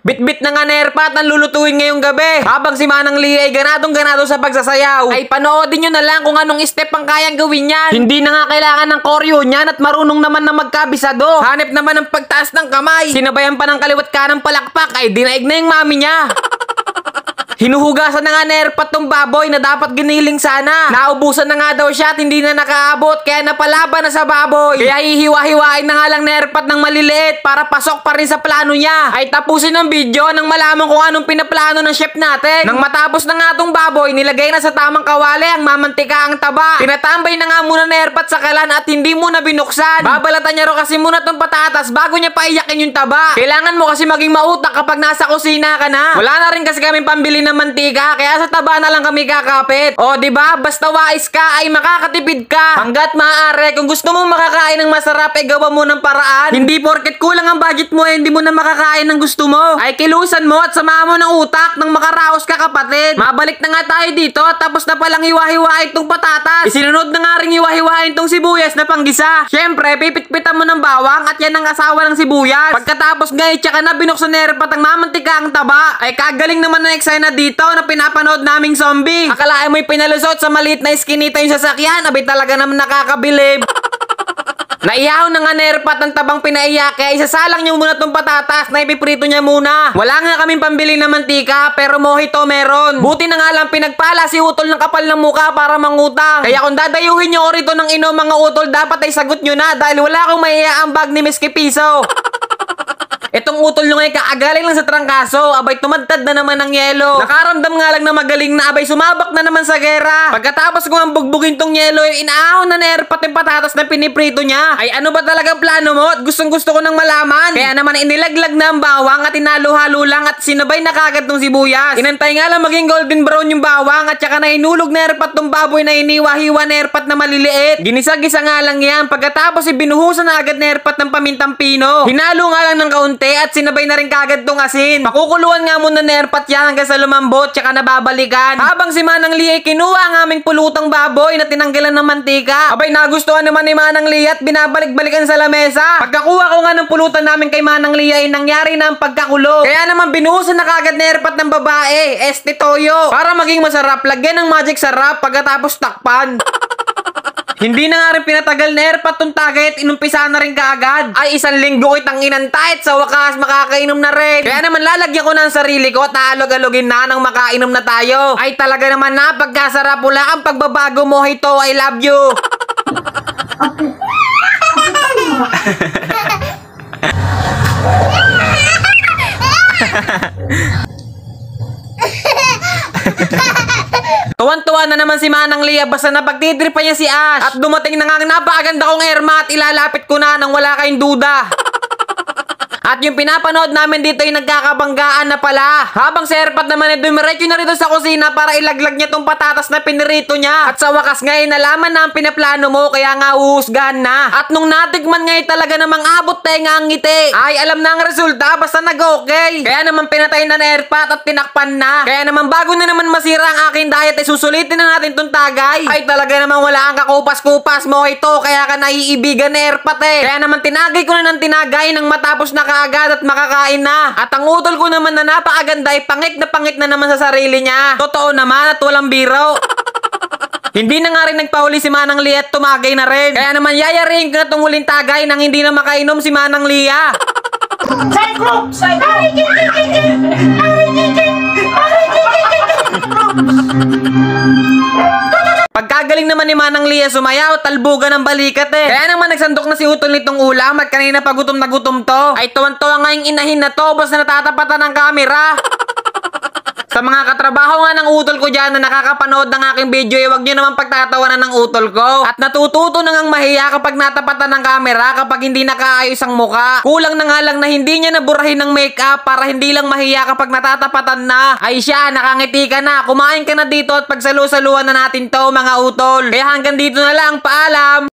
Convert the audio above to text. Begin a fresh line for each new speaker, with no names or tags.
Bitbit na nga na airpat ang lulutuin ngayong gabi. Habang si Manang Lee ay ganadong ganado sa pagsasayaw, ay panoodin nyo na lang kung anong step ang kayang gawin niyan. Hindi na nga kailangan ng koryo niyan at marunong naman na magkabisado. Hanip naman ang pagtaas ng kamay. Sinabayan pa ng kaliwat kanang palakpak ay dinaig na yung mami niya. Hinuhugasan na nga na airpat tong baboy na dapat giniling sana. Naubusan na nga daw siya at hindi na nakaabot kaya napalaban na sa baboy. Kaya hihiwa-hiwain na nga lang na airpat ng maliliit para pasok pa rin sa plano niya. Ay tapusin ang video nang malaman kung anong pinaplano ng chef natin. Nang matapos na nga tong baboy, nilagay na sa tamang kawali ang mamantika ang taba. Tinatambay na nga muna na airpat sa kalan at hindi muna binuksan. Babalatan niya ro kasi muna tong patatas bago niya paiyakin yung taba. Kailangan mo kasi maging mautak kapag nasa kusina ka na. Wala na rin kasi kami pambili ng ng mantika kaya sa taba na lang kami kakapit. O, di ba? Basta wais ka ay makakatipid ka. Hanggat maaari, kung gusto mo makakain ng masarap, ay eh, gawa mo ng paraan. Hindi porket kulang ang budget mo, eh, hindi mo na makakain ng gusto mo. Ay kilusan mo at samahan mo ng utak nang makaraos ka kapatid. Mabalik na nga tayo dito, tapos na palang hiwa-hiwain tong patatas. Isinunod na nga rin hiwa-hiwain tong sibuyas na panggisa. Siyempre, pipitpitan mo ng bawang at yan ang asawa ng sibuyas. Pagkatapos ngayon, eh, tsaka na binuksan na patang mamantika ang taba. Ay kagaling naman na eksena dito na pinapanood naming zombie. Akalaan mo'y pinalusot sa maliit na iskinita yung sasakyan. Abay talaga naman nakakabilib. Naiyaw na nga nerpat ng tabang pinaiyak ay isasalang niya muna tong patatas na ipiprito niya muna. Wala nga kaming pambili ng mantika pero mojito meron. Buti na nga lang pinagpala si utol ng kapal ng muka para mangutang. Kaya kung dadayuhin niyo rito ng ino mga utol dapat ay sagot niyo na dahil wala akong maiiaambag ni Miss Kipiso. Itong utol nyo ngayon kaagaling lang sa trangkaso. Abay tumantad na naman ng yelo. Nakaramdam nga lang na magaling na abay sumabak na naman sa gera. Pagkatapos kung ang bugbugin tong yelo, eh, inaahon na na erpat yung patatas na piniprito niya. Ay ano ba talagang plano mo? At gustong gusto ko nang malaman. Kaya naman inilaglag na ang bawang at inalo-halo lang at sinabay na kagad tong sibuyas. Inantay nga lang maging golden brown yung bawang at saka na inulog na erpat tong baboy na iniwahiwa na erpat na maliliit. Ginisa-gisa nga lang yan. Pagkatapos ibinuhusan na agad na erpat ng pamintang pino. Hinalo nga lang ng kaunti konti at sinabay na rin kagad tong asin. Makukuluan nga muna ni Erpat yan hanggang sa lumambot tsaka nababalikan. Habang si Manang Lee ay kinuha ang aming pulutang baboy na tinanggalan ng mantika. Abay nagustuhan naman ni Manang Lee at binabalik-balikan sa lamesa. Pagkakuha ko nga ng pulutan namin kay Manang Lee ay nangyari na ang pagkakulo. Kaya naman binuhusan na kagad ni Erpat ng babae, este toyo. Para maging masarap, lagyan ng magic sarap pagkatapos takpan. Hindi na nga rin pinatagal na airpat tong tagayat, inumpisa na rin kaagad. Ay, isang linggo itang inantayt sa wakas makakainom na rin. Kaya naman lalagyan ko na ang sarili ko at naalog-alogin na nang makainom na tayo. Ay, talaga naman na pagkasarap mula ang pagbabago mo, Hito, I love you. Ha ha ha! Tuwan-tuwa na naman si Manang Lea basta pa niya si Ash. At dumating na nga napakaganda kong Erma at ilalapit ko na nang wala kayong duda. At yung pinapanood namin dito ay nagkakabanggaan na pala. Habang si Erpat naman ay dumiretso na rito sa kusina para ilaglag niya tong patatas na pinirito niya. At sa wakas nga ay nalaman na ang pinaplano mo kaya nga uhusgahan na. At nung natigman nga talaga namang abot tenga ang ngiti. Ay alam na ang resulta basta nag-okay. Kaya naman pinatay na ni Erpat at tinakpan na. Kaya naman bago na naman masira ang aking diet ay susulitin na natin tong tagay. Ay talaga naman wala ang kakupas-kupas mo ito kaya ka naiibigan ni Erpat eh. Kaya naman tinagay ko na ng tinagay nang matapos na ka na agad at makakain na. At ang utol ko naman na napakaganda ay pangit na pangit na naman sa sarili niya. Totoo naman at walang biro. Hindi na nga rin nagpahuli si Manang Lia at tumagay na rin. Kaya naman yayaring ko na tong huling tagay nang hindi na makainom si Manang Lia. Ah. Side group! Side group! Aray, kikin! Aray, kikin! Aray, kikin! Groups! Pagkagaling naman ni Manang Lia sumayaw, talbugan ng balikat eh. Kaya naman nagsandok na si Utol nitong ulam at kanina pagutom na gutom to. Ay tuwan-tuwa nga inahin na to, boss na natatapatan ng camera. Sa mga katrabaho nga ng utol ko dyan na nakakapanood ng aking video, eh, wag nyo naman pagtatawanan ng utol ko. At natututo na ngang mahiya kapag natapatan ng camera kapag hindi nakaayos ang muka. Kulang na nga lang na hindi niya naburahin ng makeup para hindi lang mahiya kapag natatapatan na. Ay siya, nakangiti ka na, kumain ka na dito at pagsalu na natin to mga utol. Kaya hanggang dito na lang, paalam!